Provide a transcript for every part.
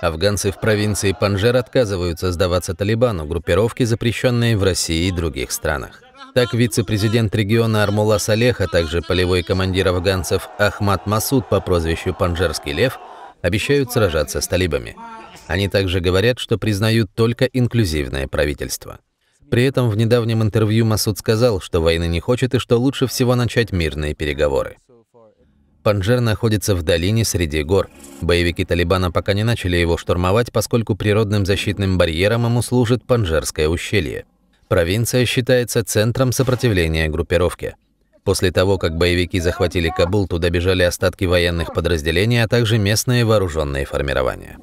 Афганцы в провинции Панжер отказываются сдаваться Талибану, группировке запрещенной в России и других странах. Так вице-президент региона Армула Салех, а также полевой командир афганцев Ахмад Масуд по прозвищу Панжерский лев обещают сражаться с талибами. Они также говорят, что признают только инклюзивное правительство. При этом в недавнем интервью Масуд сказал, что войны не хочет и что лучше всего начать мирные переговоры. Панжер находится в долине среди гор. Боевики Талибана пока не начали его штурмовать, поскольку природным защитным барьером ему служит Панжерское ущелье. Провинция считается центром сопротивления группировки. После того, как боевики захватили Кабул, туда бежали остатки военных подразделений, а также местные вооруженные формирования.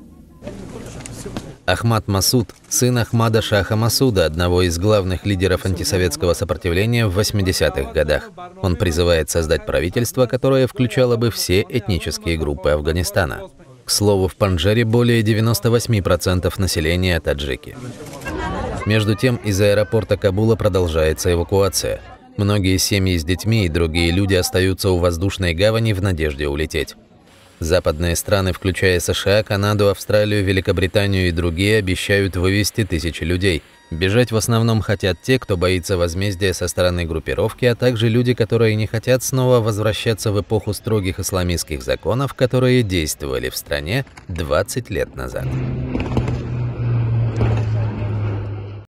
Ахмад Масуд, сын Ахмада Шаха Масуда, одного из главных лидеров антисоветского сопротивления в 80-х годах. Он призывает создать правительство, которое включало бы все этнические группы Афганистана. К слову, в Панджере более 98% населения таджики. Между тем, из аэропорта Кабула продолжается эвакуация. Многие семьи с детьми и другие люди остаются у воздушной гавани в надежде улететь. Западные страны, включая США, Канаду, Австралию, Великобританию и другие, обещают вывести тысячи людей. Бежать в основном хотят те, кто боится возмездия со стороны группировки, а также люди, которые не хотят снова возвращаться в эпоху строгих исламистских законов, которые действовали в стране 20 лет назад.